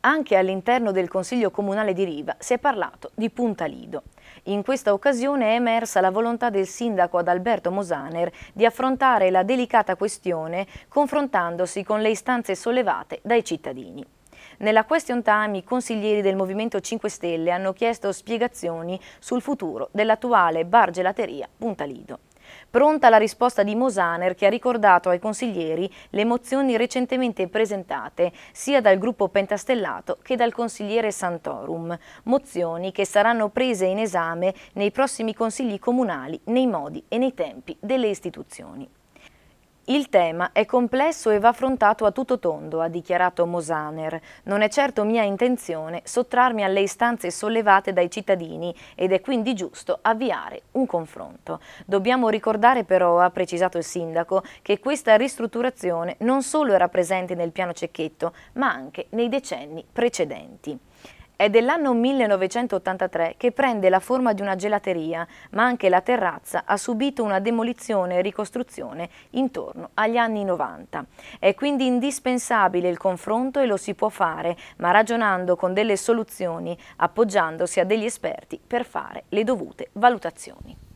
Anche all'interno del Consiglio Comunale di Riva si è parlato di Punta Lido. In questa occasione è emersa la volontà del sindaco Adalberto Mosaner di affrontare la delicata questione confrontandosi con le istanze sollevate dai cittadini. Nella question time i consiglieri del Movimento 5 Stelle hanno chiesto spiegazioni sul futuro dell'attuale bar gelateria Punta Lido. Pronta la risposta di Mosaner che ha ricordato ai consiglieri le mozioni recentemente presentate sia dal gruppo Pentastellato che dal consigliere Santorum, mozioni che saranno prese in esame nei prossimi consigli comunali nei modi e nei tempi delle istituzioni. Il tema è complesso e va affrontato a tutto tondo, ha dichiarato Mosaner. Non è certo mia intenzione sottrarmi alle istanze sollevate dai cittadini ed è quindi giusto avviare un confronto. Dobbiamo ricordare però, ha precisato il sindaco, che questa ristrutturazione non solo era presente nel piano Cecchetto, ma anche nei decenni precedenti. È dell'anno 1983 che prende la forma di una gelateria, ma anche la terrazza ha subito una demolizione e ricostruzione intorno agli anni 90. È quindi indispensabile il confronto e lo si può fare, ma ragionando con delle soluzioni, appoggiandosi a degli esperti per fare le dovute valutazioni.